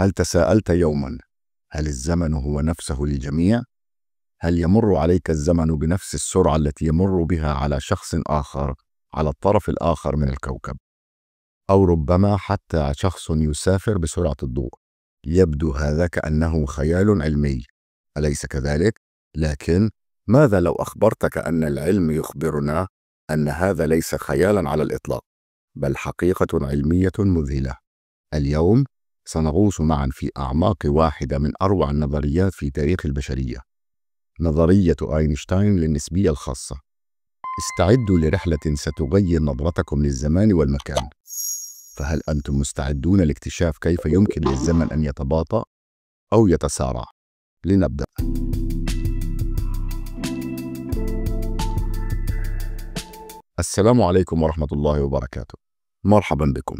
هل تساءلت يوما هل الزمن هو نفسه للجميع هل يمر عليك الزمن بنفس السرعه التي يمر بها على شخص اخر على الطرف الاخر من الكوكب او ربما حتى شخص يسافر بسرعه الضوء يبدو هذا كانه خيال علمي اليس كذلك لكن ماذا لو اخبرتك ان العلم يخبرنا ان هذا ليس خيالا على الاطلاق بل حقيقه علميه مذهله اليوم سنغوص معا في أعماق واحدة من أروع النظريات في تاريخ البشرية نظرية أينشتاين للنسبية الخاصة استعدوا لرحلة ستغير نظرتكم للزمان والمكان فهل أنتم مستعدون لاكتشاف كيف يمكن للزمن أن يتباطأ أو يتسارع؟ لنبدأ السلام عليكم ورحمة الله وبركاته مرحبا بكم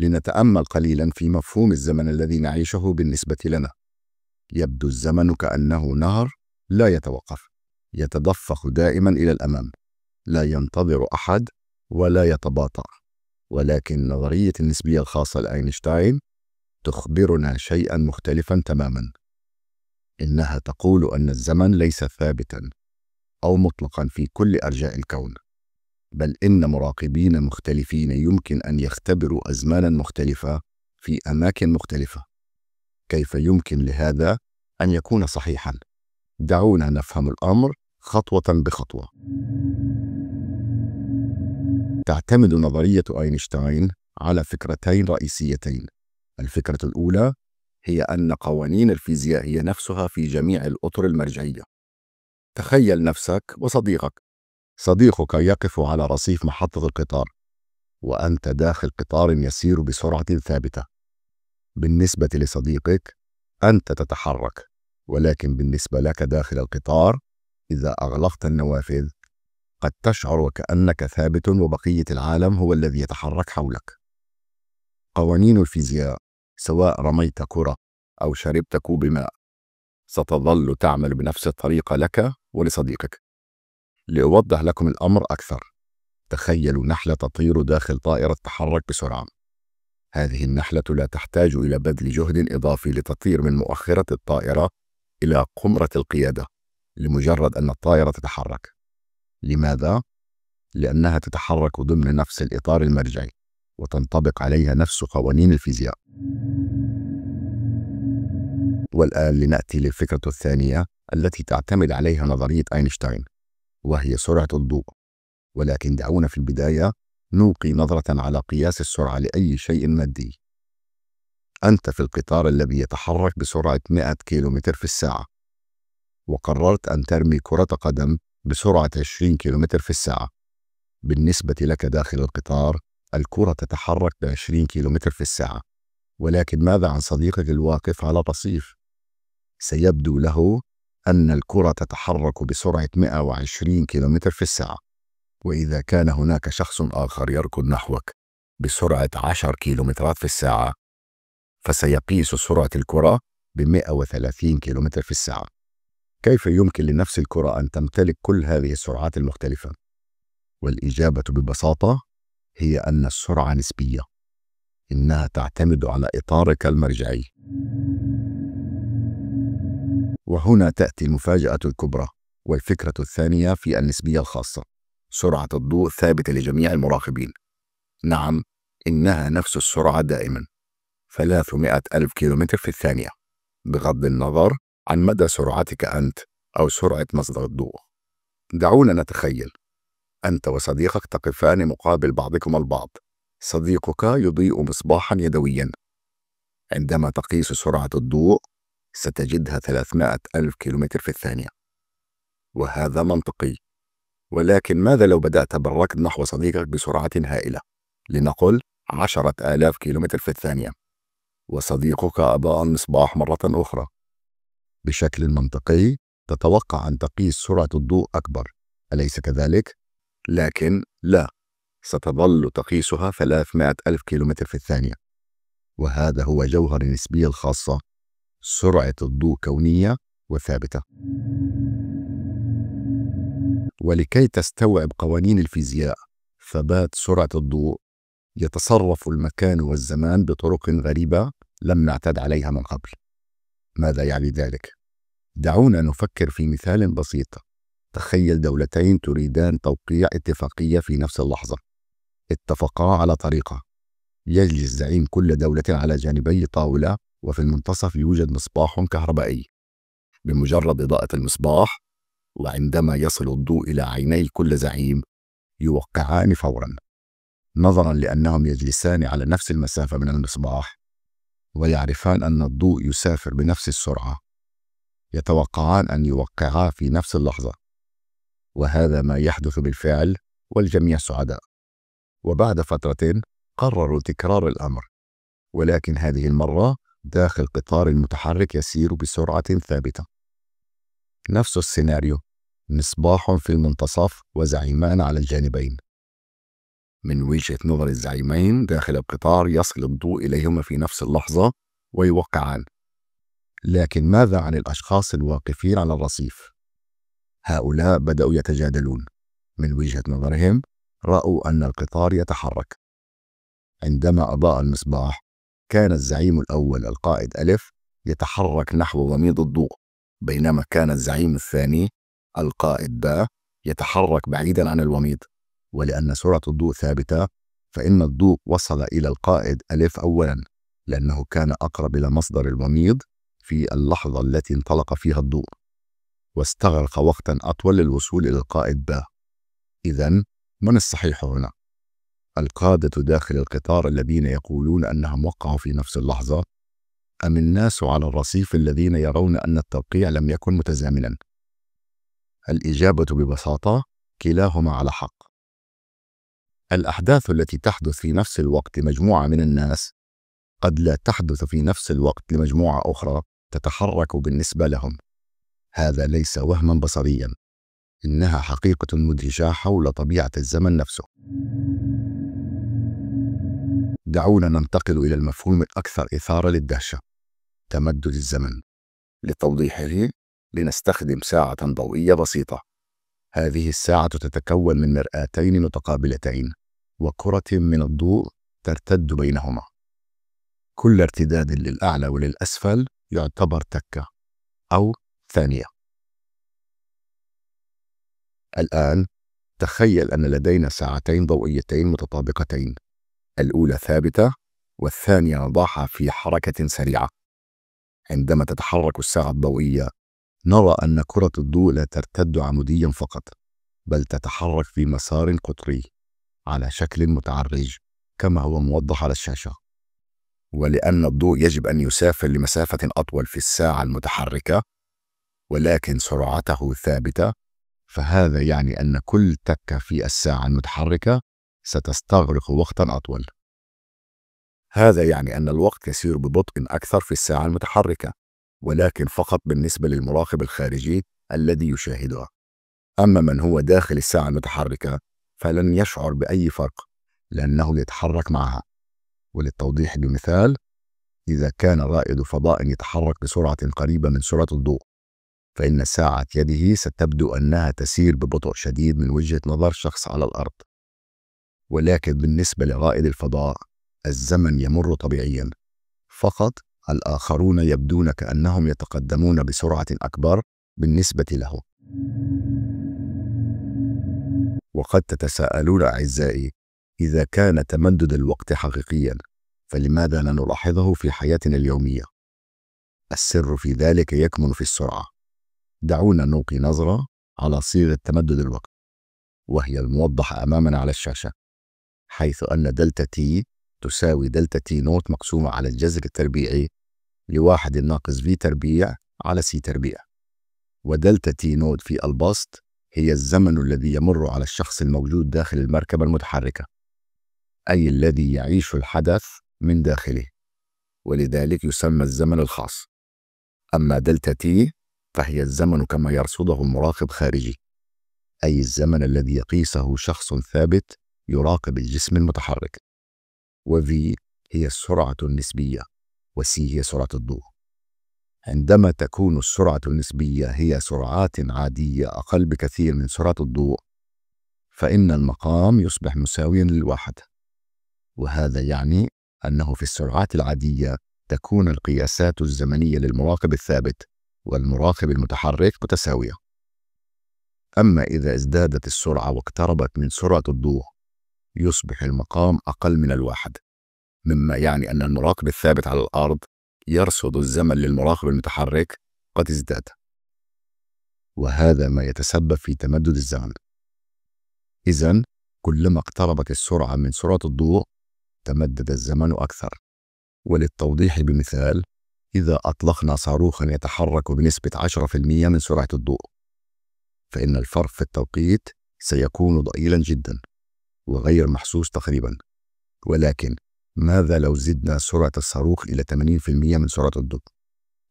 لنتأمل قليلا في مفهوم الزمن الذي نعيشه بالنسبة لنا يبدو الزمن كأنه نهر لا يتوقف يتدفق دائما إلى الأمام لا ينتظر أحد ولا يتباطأ ولكن نظرية النسبية الخاصة لأينشتاين تخبرنا شيئا مختلفا تماما إنها تقول أن الزمن ليس ثابتا أو مطلقا في كل أرجاء الكون بل إن مراقبين مختلفين يمكن أن يختبروا أزمانا مختلفة في أماكن مختلفة. كيف يمكن لهذا أن يكون صحيحا؟ دعونا نفهم الأمر خطوة بخطوة. تعتمد نظرية أينشتاين على فكرتين رئيسيتين. الفكرة الأولى هي أن قوانين الفيزياء هي نفسها في جميع الأطر المرجعية. تخيل نفسك وصديقك صديقك يقف على رصيف محطة القطار وأنت داخل قطار يسير بسرعة ثابتة بالنسبة لصديقك أنت تتحرك ولكن بالنسبة لك داخل القطار إذا أغلقت النوافذ قد تشعر وكأنك ثابت وبقية العالم هو الذي يتحرك حولك قوانين الفيزياء سواء رميت كرة أو شربت كوب ماء ستظل تعمل بنفس الطريقة لك ولصديقك لأوضح لكم الأمر أكثر تخيلوا نحلة تطير داخل طائرة تحرك بسرعة هذه النحلة لا تحتاج إلى بذل جهد إضافي لتطير من مؤخرة الطائرة إلى قمرة القيادة لمجرد أن الطائرة تتحرك لماذا؟ لأنها تتحرك ضمن نفس الإطار المرجعي وتنطبق عليها نفس قوانين الفيزياء والآن لنأتي للفكرة الثانية التي تعتمد عليها نظرية أينشتاين وهي سرعة الضوء ولكن دعونا في البداية نلقي نظرة على قياس السرعة لأي شيء مادي أنت في القطار الذي يتحرك بسرعة 100 كيلومتر في الساعة وقررت أن ترمي كرة قدم بسرعة 20 كيلومتر في الساعة بالنسبة لك داخل القطار الكرة تتحرك ب 20 كيلومتر في الساعة ولكن ماذا عن صديقك الواقف على الرصيف؟ سيبدو له أن الكرة تتحرك بسرعة 120 كيلومتر في الساعة وإذا كان هناك شخص آخر يركض نحوك بسرعة 10 كيلومترات في الساعة فسيقيس سرعة الكرة ب 130 كيلومتر في الساعة كيف يمكن لنفس الكرة أن تمتلك كل هذه السرعات المختلفة؟ والإجابة ببساطة هي أن السرعة نسبية إنها تعتمد على إطارك المرجعي وهنا تأتي المفاجأة الكبرى والفكرة الثانية في النسبية الخاصة سرعة الضوء ثابتة لجميع المراقبين نعم إنها نفس السرعة دائما 300 ألف كيلومتر في الثانية بغض النظر عن مدى سرعتك أنت أو سرعة مصدر الضوء دعونا نتخيل أنت وصديقك تقفان مقابل بعضكما البعض صديقك يضيء مصباحا يدويا عندما تقيس سرعة الضوء ستجدها 300 ألف كيلومتر في الثانية وهذا منطقي ولكن ماذا لو بدأت بالركض نحو صديقك بسرعة هائلة لنقل عشرة آلاف كيلومتر في الثانية وصديقك أضاء المصباح مرة أخرى بشكل منطقي تتوقع أن تقيس سرعة الضوء أكبر أليس كذلك؟ لكن لا ستظل تقيسها 300 ألف كيلومتر في الثانية وهذا هو جوهر النسبية الخاصة سرعة الضوء كونية وثابتة ولكي تستوعب قوانين الفيزياء ثبات سرعة الضوء يتصرف المكان والزمان بطرق غريبة لم نعتد عليها من قبل ماذا يعني ذلك؟ دعونا نفكر في مثال بسيط تخيل دولتين تريدان توقيع اتفاقية في نفس اللحظة اتفقا على طريقة يجلس زعيم كل دولة على جانبي طاولة وفي المنتصف يوجد مصباح كهربائي بمجرد إضاءة المصباح وعندما يصل الضوء إلى عيني كل زعيم يوقعان فورا نظرا لأنهم يجلسان على نفس المسافة من المصباح ويعرفان أن الضوء يسافر بنفس السرعة يتوقعان أن يوقعا في نفس اللحظة وهذا ما يحدث بالفعل والجميع سعداء وبعد فترة قرروا تكرار الأمر ولكن هذه المرة داخل قطار المتحرك يسير بسرعة ثابتة. نفس السيناريو مصباح في المنتصف وزعيمان على الجانبين. من وجهة نظر الزعيمين داخل القطار يصل الضوء إليهما في نفس اللحظة ويوقعان. لكن ماذا عن الأشخاص الواقفين على الرصيف؟ هؤلاء بدأوا يتجادلون. من وجهة نظرهم رأوا أن القطار يتحرك. عندما أضاء المصباح كان الزعيم الأول القائد ألف يتحرك نحو وميض الضوء بينما كان الزعيم الثاني القائد باء يتحرك بعيدا عن الوميض ولأن سرعة الضوء ثابتة فإن الضوء وصل إلى القائد ألف أولا لأنه كان أقرب إلى مصدر الوميض في اللحظة التي انطلق فيها الضوء واستغرق وقتا أطول للوصول إلى القائد باء إذا من الصحيح هنا؟ القادة داخل القطار الذين يقولون أنهم وقعوا في نفس اللحظة أم الناس على الرصيف الذين يرون أن التوقيع لم يكن متزامنا؟ الإجابة ببساطة كلاهما على حق. الأحداث التي تحدث في نفس الوقت لمجموعة من الناس قد لا تحدث في نفس الوقت لمجموعة أخرى تتحرك بالنسبة لهم. هذا ليس وهما بصريا، إنها حقيقة مدهشة حول طبيعة الزمن نفسه. دعونا ننتقل إلى المفهوم الأكثر إثارة للدهشة تمدد الزمن لتوضيحه لنستخدم ساعة ضوئية بسيطة هذه الساعة تتكون من مرآتين متقابلتين وكرة من الضوء ترتد بينهما كل ارتداد للأعلى وللأسفل يعتبر تكة أو ثانية الآن تخيل أن لدينا ساعتين ضوئيتين متطابقتين الأولى ثابتة والثانية نضعها في حركة سريعة عندما تتحرك الساعة الضوئية نرى أن كرة الضوء لا ترتد عموديا فقط بل تتحرك في مسار قطري على شكل متعرج كما هو موضح على الشاشة ولأن الضوء يجب أن يسافر لمسافة أطول في الساعة المتحركة ولكن سرعته ثابتة فهذا يعني أن كل تكة في الساعة المتحركة ستستغرق وقتا أطول هذا يعني أن الوقت يسير ببطء أكثر في الساعة المتحركة ولكن فقط بالنسبة للمراقب الخارجي الذي يشاهدها أما من هو داخل الساعة المتحركة فلن يشعر بأي فرق لأنه يتحرك معها وللتوضيح بمثال إذا كان رائد فضاء يتحرك بسرعة قريبة من سرعة الضوء فإن ساعة يده ستبدو أنها تسير ببطء شديد من وجهة نظر شخص على الأرض ولكن بالنسبة لرائد الفضاء الزمن يمر طبيعيا فقط الآخرون يبدون كأنهم يتقدمون بسرعة أكبر بالنسبة له وقد تتساءلون أعزائي إذا كان تمدد الوقت حقيقيا فلماذا لا نلاحظه في حياتنا اليومية؟ السر في ذلك يكمن في السرعة دعونا نلقي نظرة على صيغة تمدد الوقت وهي الموضحة أمامنا على الشاشة حيث أن دلتا تي تساوي دلتا تي نوت مقسومة على الجذر التربيعي لواحد ناقص في تربيع على سي تربيع ودلتا تي نوت في البسط هي الزمن الذي يمر على الشخص الموجود داخل المركبة المتحركة أي الذي يعيش الحدث من داخله ولذلك يسمى الزمن الخاص أما دلتا تي فهي الزمن كما يرصده مراقب خارجي أي الزمن الذي يقيسه شخص ثابت يراقب الجسم المتحرك و-V هي السرعة النسبية و-C هي سرعة الضوء عندما تكون السرعة النسبية هي سرعات عادية أقل بكثير من سرعة الضوء فإن المقام يصبح مساويا للواحد وهذا يعني أنه في السرعات العادية تكون القياسات الزمنية للمراقب الثابت والمراقب المتحرك متساوية أما إذا ازدادت السرعة واقتربت من سرعة الضوء يصبح المقام أقل من الواحد مما يعني أن المراقب الثابت على الأرض يرصد الزمن للمراقب المتحرك قد ازداد وهذا ما يتسبب في تمدد الزمن إذن كلما اقتربت السرعة من سرعة الضوء تمدد الزمن أكثر وللتوضيح بمثال إذا أطلقنا صاروخا يتحرك بنسبة 10% من سرعة الضوء فإن الفرق في التوقيت سيكون ضئيلا جدا وغير محسوس تقريبا ولكن ماذا لو زدنا سرعة الصاروخ إلى 80% من سرعة الضوء؟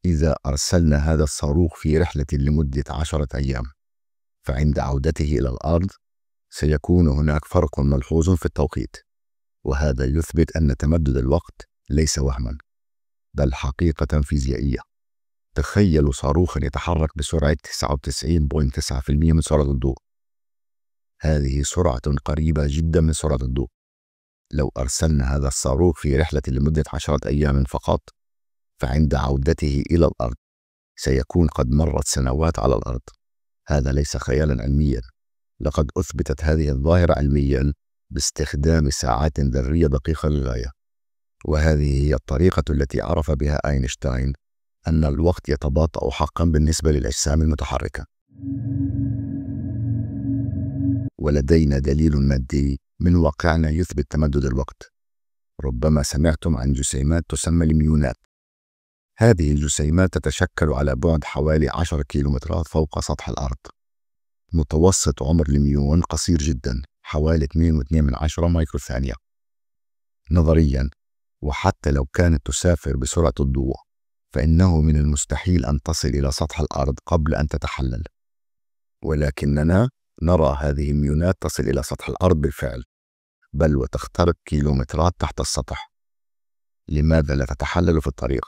إذا أرسلنا هذا الصاروخ في رحلة لمدة عشرة أيام فعند عودته إلى الأرض سيكون هناك فرق ملحوظ في التوقيت وهذا يثبت أن تمدد الوقت ليس وهما بل حقيقة فيزيائية تخيلوا صاروخا يتحرك بسرعة 99.9% من سرعة الضوء هذه سرعة قريبة جدا من سرعة الضوء لو أرسلنا هذا الصاروخ في رحلة لمدة عشرة أيام فقط فعند عودته إلى الأرض سيكون قد مرت سنوات على الأرض هذا ليس خيالا علميا لقد أثبتت هذه الظاهرة علميا باستخدام ساعات ذرية دقيقة للغاية وهذه هي الطريقة التي عرف بها أينشتاين أن الوقت يتباطأ حقا بالنسبة للأجسام المتحركة ولدينا دليل مادي من واقعنا يثبت تمدد الوقت ربما سمعتم عن جسيمات تسمى الميونات هذه الجسيمات تتشكل على بعد حوالي 10 كيلومترات فوق سطح الأرض متوسط عمر الميون قصير جدا حوالي 2.2 من عشرة مايكرو ثانية نظريا وحتى لو كانت تسافر بسرعة الضوء فإنه من المستحيل أن تصل إلى سطح الأرض قبل أن تتحلل ولكننا نرى هذه الميونات تصل إلى سطح الأرض بالفعل بل وتخترق كيلومترات تحت السطح لماذا لا تتحلل في الطريق؟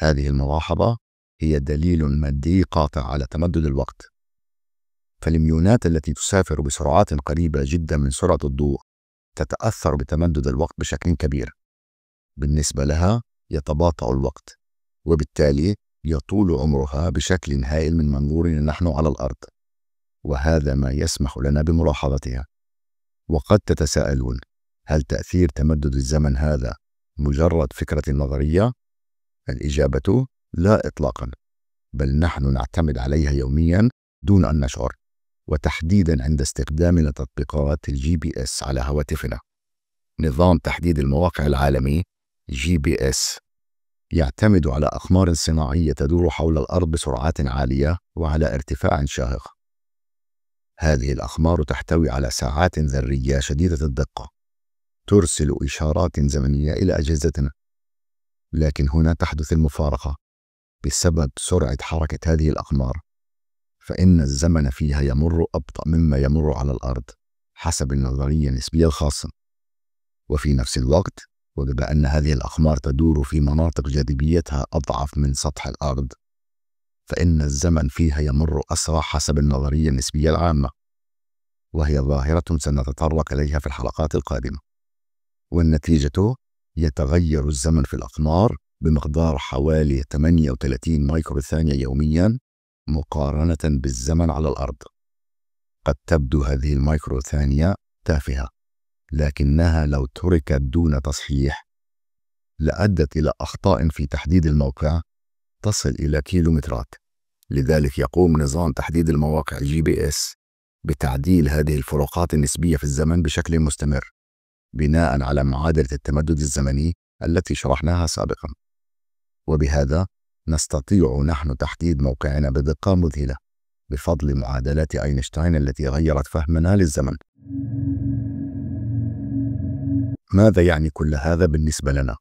هذه الملاحظة هي دليل مادي قاطع على تمدد الوقت فالميونات التي تسافر بسرعات قريبة جدا من سرعة الضوء تتأثر بتمدد الوقت بشكل كبير بالنسبة لها يتباطأ الوقت وبالتالي يطول عمرها بشكل هائل من منظورنا نحن على الأرض وهذا ما يسمح لنا بملاحظتها وقد تتساءلون هل تأثير تمدد الزمن هذا مجرد فكرة نظرية؟ الإجابة لا إطلاقا بل نحن نعتمد عليها يوميا دون أن نشعر وتحديدا عند استخدامنا تطبيقات الجي بي اس على هواتفنا نظام تحديد المواقع العالمي جي بي اس يعتمد على أقمار صناعية تدور حول الأرض بسرعات عالية وعلى ارتفاع شاهق هذه الأقمار تحتوي على ساعات ذرية شديدة الدقة ترسل إشارات زمنية إلى أجهزتنا لكن هنا تحدث المفارقة بسبب سرعة حركة هذه الأقمار فإن الزمن فيها يمر أبطأ مما يمر على الأرض حسب النظرية النسبية الخاصة وفي نفس الوقت وبما أن هذه الأقمار تدور في مناطق جاذبيتها أضعف من سطح الأرض فإن الزمن فيها يمر أسرع حسب النظرية النسبية العامة وهي ظاهرة سنتطرق إليها في الحلقات القادمة والنتيجة يتغير الزمن في الأقمار بمقدار حوالي 38 مايكرو ثانية يوميا مقارنة بالزمن على الأرض قد تبدو هذه المايكرو ثانية تافهة لكنها لو تركت دون تصحيح لأدت إلى أخطاء في تحديد الموقع تصل إلى كيلومترات لذلك يقوم نظام تحديد المواقع جي بي اس بتعديل هذه الفروقات النسبية في الزمن بشكل مستمر بناء على معادلة التمدد الزمني التي شرحناها سابقا وبهذا نستطيع نحن تحديد موقعنا بدقة مذهلة بفضل معادلات أينشتاين التي غيرت فهمنا للزمن ماذا يعني كل هذا بالنسبة لنا؟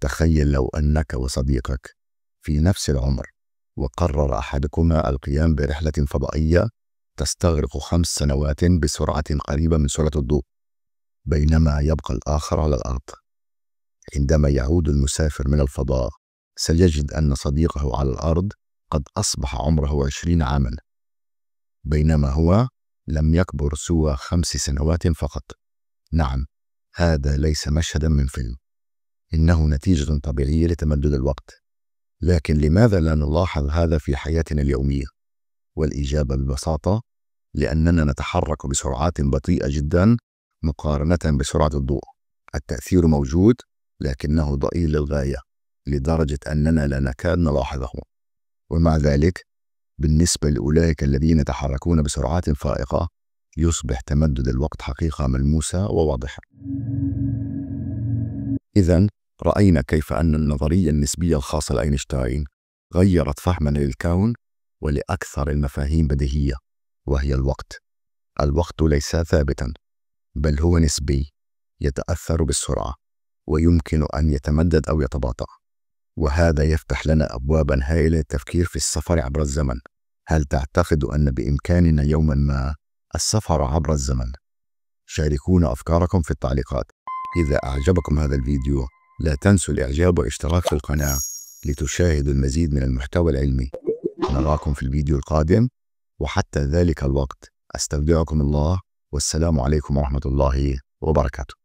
تخيل لو أنك وصديقك في نفس العمر وقرر أحدكما القيام برحلة فضائية تستغرق خمس سنوات بسرعة قريبة من سرعة الضوء بينما يبقى الآخر على الأرض عندما يعود المسافر من الفضاء سيجد أن صديقه على الأرض قد أصبح عمره عشرين عاما بينما هو لم يكبر سوى خمس سنوات فقط نعم هذا ليس مشهدا من فيلم إنه نتيجة طبيعية لتمدد الوقت لكن لماذا لا نلاحظ هذا في حياتنا اليومية؟ والإجابة ببساطة لأننا نتحرك بسرعات بطيئة جدا مقارنة بسرعة الضوء التأثير موجود لكنه ضئيل للغاية لدرجة أننا لا نكاد نلاحظه ومع ذلك بالنسبة لأولئك الذين يتحركون بسرعات فائقة يصبح تمدد الوقت حقيقة ملموسة وواضحة إذا رأينا كيف أن النظرية النسبية الخاصة لأينشتاين غيرت فهمنا للكون ولأكثر المفاهيم بديهية وهي الوقت الوقت ليس ثابتا بل هو نسبي يتأثر بالسرعة ويمكن أن يتمدد أو يتباطأ وهذا يفتح لنا أبوابا هائلة للتفكير في السفر عبر الزمن هل تعتقد أن بإمكاننا يوما ما السفر عبر الزمن؟ شاركونا أفكاركم في التعليقات إذا أعجبكم هذا الفيديو لا تنسوا الإعجاب والاشتراك في القناة لتشاهدوا المزيد من المحتوى العلمي نراكم في الفيديو القادم وحتى ذلك الوقت أستودعكم الله والسلام عليكم ورحمة الله وبركاته